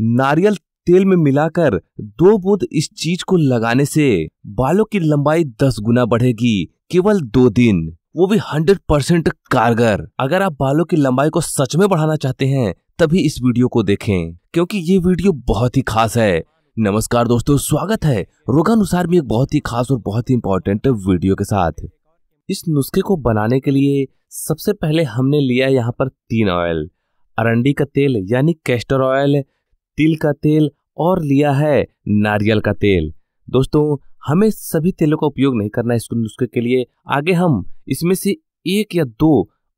नारियल तेल में मिलाकर दो बूंद इस चीज को लगाने से बालों की लंबाई दस गुना बढ़ेगी केवल दो दिन वो भी हंड्रेड परसेंट कारगर अगर आप बालों की लंबाई को सच में बढ़ाना चाहते हैं तभी इस वीडियो को देखें क्योंकि ये वीडियो बहुत ही खास है नमस्कार दोस्तों स्वागत है रोगानुसार में एक बहुत ही खास और बहुत ही इम्पोर्टेंट वीडियो के साथ इस नुस्खे को बनाने के लिए सबसे पहले हमने लिया यहाँ पर तीन ऑयल अरंडी का तेल यानी कैस्टर ऑयल तिल का तेल और लिया है नारियल का तेल दोस्तों हमें सभी तेलों का उपयोग नहीं करना है इस नुस्खे के लिए आगे हम इसमें से एक या दो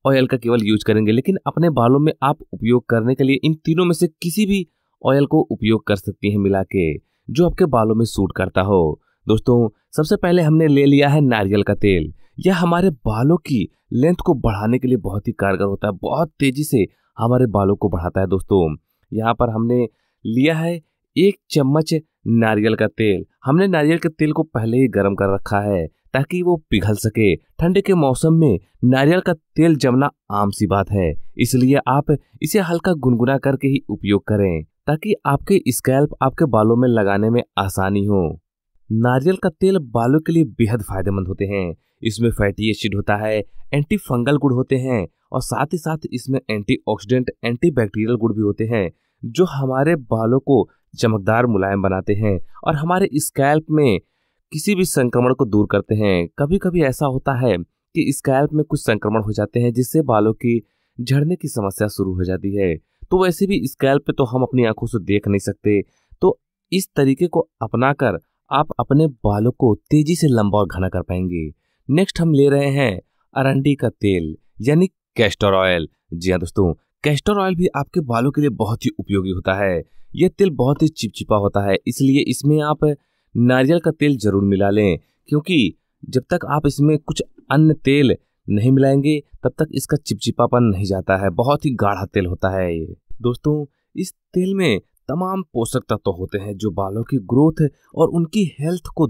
ऑयल का केवल यूज करेंगे लेकिन अपने बालों में आप उपयोग करने के लिए इन तीनों में से किसी भी ऑयल को उपयोग कर सकती हैं मिला के जो आपके बालों में सूट करता हो दोस्तों सबसे पहले हमने ले लिया है नारियल का तेल यह हमारे बालों की लेंथ को बढ़ाने के लिए बहुत ही कारगर होता है बहुत तेजी से हमारे बालों को बढ़ाता है दोस्तों यहाँ पर हमने लिया है एक चम्मच नारियल का तेल हमने नारियल के तेल को पहले ही गर्म कर रखा है ताकि वो पिघल सके ठंड के मौसम में नारियल का तेल जमना आम सी बात है इसलिए आप इसे हल्का गुनगुना करके ही उपयोग करें ताकि आपके स्कैल्प आपके बालों में लगाने में आसानी हो नारियल का तेल बालों के लिए बेहद फायदेमंद होते हैं इसमें फैटी एसिड होता है एंटी फंगल गुड़ होते हैं और साथ ही साथ इसमें एंटी ऑक्सीडेंट एंटी बैक्टीरियल गुड़ भी होते हैं जो हमारे बालों को चमकदार मुलायम बनाते हैं और हमारे स्कैल्प में किसी भी संक्रमण को दूर करते हैं कभी कभी ऐसा होता है कि स्कैल्प में कुछ संक्रमण हो जाते हैं जिससे बालों की झड़ने की समस्या शुरू हो जाती है तो वैसे भी स्कैल्प पे तो हम अपनी आंखों से देख नहीं सकते तो इस तरीके को अपनाकर आप अपने बालों को तेजी से लंबा और घना कर पाएंगे नेक्स्ट हम ले रहे हैं अरंडी का तेल यानी कैस्टर ऑयल जी हाँ दोस्तों कैस्टर ऑयल भी आपके बालों के लिए बहुत ही उपयोगी होता है यह तेल बहुत ही चिपचिपा होता है इसलिए इसमें आप नारियल का तेल जरूर मिला लें क्योंकि जब तक आप इसमें कुछ अन्य तेल नहीं मिलाएंगे तब तक इसका चिपचिपापन नहीं जाता है बहुत ही गाढ़ा तेल होता है ये दोस्तों इस तेल में तमाम पोषक तत्व होते हैं जो बालों की ग्रोथ और उनकी हेल्थ को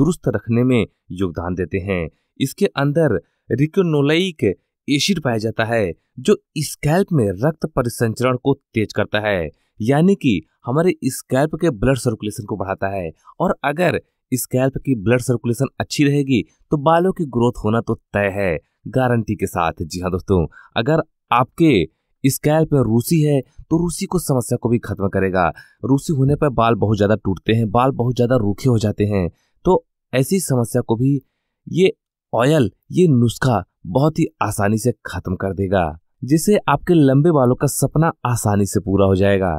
दुरुस्त रखने में योगदान देते हैं इसके अंदर रिकोनोलाइक एसिड पाया जाता है जो स्कैल्प में रक्त परिसंचरण को तेज करता है यानी कि हमारे स्कैल्प के ब्लड सर्कुलेशन को बढ़ाता है और अगर स्कैल्प की ब्लड सर्कुलेशन अच्छी रहेगी तो बालों की ग्रोथ होना तो तय है गारंटी के साथ जी हाँ दोस्तों अगर आपके स्कैल्प में रूसी है तो रूसी को समस्या को भी खत्म करेगा रूसी होने पर बाल बहुत ज़्यादा टूटते हैं बाल बहुत ज़्यादा रूखे हो जाते हैं तो ऐसी समस्या को भी ये ऑयल ये नुस्खा बहुत ही आसानी से खत्म कर देगा जिससे आपके लंबे बालों का सपना आसानी से पूरा हो जाएगा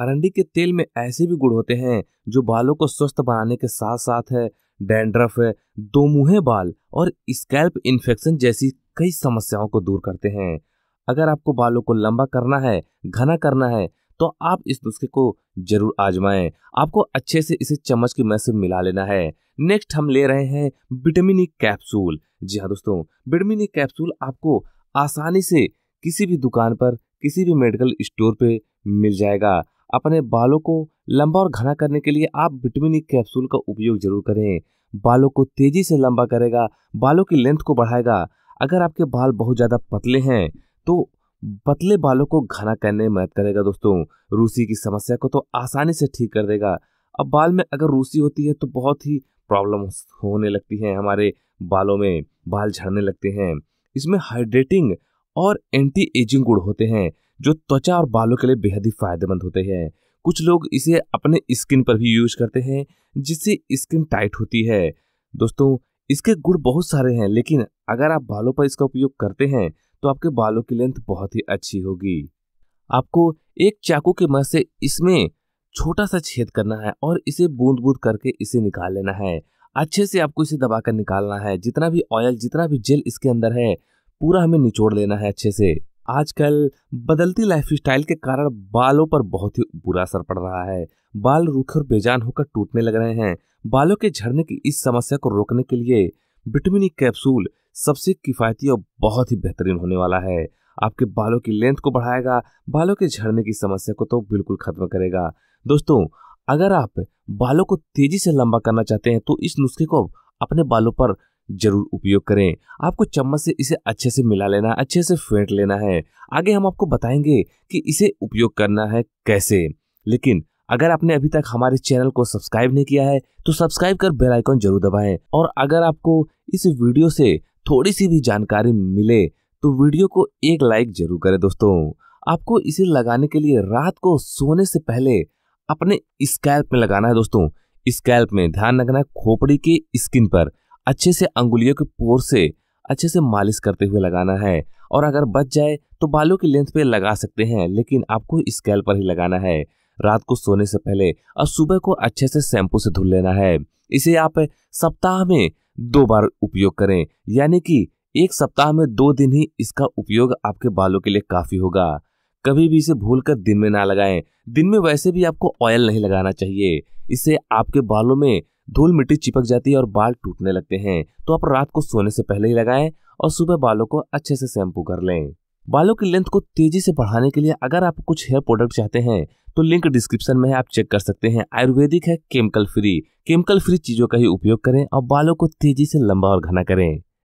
अरंडी के तेल में ऐसे भी गुण होते हैं जो बालों को स्वस्थ बनाने के साथ साथ है डेंड्रफ है दो मुहे बाल और स्कैल्प इन्फेक्शन जैसी कई समस्याओं को दूर करते हैं अगर आपको बालों को लंबा करना है घना करना है तो आप इस नुस्खे को जरूर आजमाएं आपको अच्छे से इसे चम्मच की मैसे मिला लेना है नेक्स्ट हम ले रहे हैं विटामिन ई कैप्सूल जी हाँ दोस्तों ई कैप्सूल e आपको आसानी से किसी भी दुकान पर किसी भी मेडिकल स्टोर पे मिल जाएगा अपने बालों को लंबा और घना करने के लिए आप विटामिन ई कैप्सूल का उपयोग जरूर करें बालों को तेजी से लंबा करेगा बालों की लेंथ को बढ़ाएगा अगर आपके बाल बहुत ज़्यादा पतले हैं तो पतले बालों को घना करने में मदद करेगा दोस्तों रूसी की समस्या को तो आसानी से ठीक कर देगा अब बाल में अगर रूसी होती है तो बहुत ही प्रॉब्लम होने लगती है हमारे बालों में बाल झड़ने लगते हैं इसमें हाइड्रेटिंग और एंटी एजिंग गुड़ होते हैं जो त्वचा और बालों के लिए बेहद ही फायदेमंद होते हैं कुछ लोग इसे अपने स्किन पर भी यूज करते हैं जिससे स्किन टाइट होती है दोस्तों इसके गुण बहुत सारे हैं लेकिन अगर आप बालों पर इसका उपयोग करते हैं तो आपके बालों की लेंथ बहुत ही अच्छी होगी आपको एक चाकू के मद से इसमें छोटा सा छेद करना है और इसे बूंद बूंद करके इसे निकाल लेना है अच्छे से आपको इसे दबाकर निकालना है जितना भी ऑयल जितना भी जेल इसके अंदर है पूरा हमें निचोड़ लेना है अच्छे से आजकल बदलती स्टाइल के कारण बालों पर बहुत ही बुरा असर पड़ रहा है बाल रूखे और बेजान होकर टूटने लग रहे हैं बालों के झड़ने की इस समस्या को रोकने के लिए विटामिन ई कैप्सूल सबसे किफायती और बहुत ही बेहतरीन होने वाला है आपके बालों की लेंथ को बढ़ाएगा बालों के झड़ने की समस्या को तो बिल्कुल खत्म करेगा दोस्तों अगर आप बालों को तेजी से लंबा करना चाहते हैं तो इस नुस्खे को अपने बालों पर जरूर उपयोग करें आपको चम्मच से इसे अच्छे से मिला लेना है अच्छे से फेंट लेना है आगे हम आपको बताएंगे कि इसे उपयोग करना है कैसे लेकिन अगर आपने अभी तक हमारे चैनल को सब्सक्राइब नहीं किया है तो सब्सक्राइब कर बेल आइकन जरूर दबाएं और अगर आपको इस वीडियो से थोड़ी सी भी जानकारी मिले तो वीडियो को एक लाइक जरूर करें दोस्तों आपको इसे लगाने के लिए रात को सोने से पहले अपने स्कैल्प में लगाना है दोस्तों स्कैल्प में ध्यान रखना है खोपड़ी के स्किन पर अच्छे से अंगुलियों के पोर से अच्छे से मालिश करते हुए लगाना है और अगर बच जाए तो बालों की लेंथ पे लगा सकते हैं लेकिन आपको स्कैल पर ही लगाना है रात को सोने से पहले और सुबह को अच्छे से शैम्पू से धुल लेना है इसे आप सप्ताह में दो बार उपयोग करें यानी कि एक सप्ताह में दो दिन ही इसका उपयोग आपके बालों के लिए काफी होगा कभी भी इसे भूल कर दिन में ना लगाएं दिन में वैसे भी आपको ऑयल नहीं लगाना चाहिए इससे आपके बालों में धूल मिट्टी चिपक जाती है और बाल टूटने लगते हैं तो आप रात को सोने से पहले ही लगाएं और सुबह बालों को अच्छे से शैम्पू कर लें बालों की लेंथ को तेजी से बढ़ाने के लिए अगर आप कुछ हेयर प्रोडक्ट चाहते हैं तो लिंक डिस्क्रिप्शन में है आप चेक कर सकते हैं आयुर्वेदिक है केमिकल फ्री केमिकल फ्री चीजों का ही उपयोग करें और बालों को तेजी से लंबा और घना करें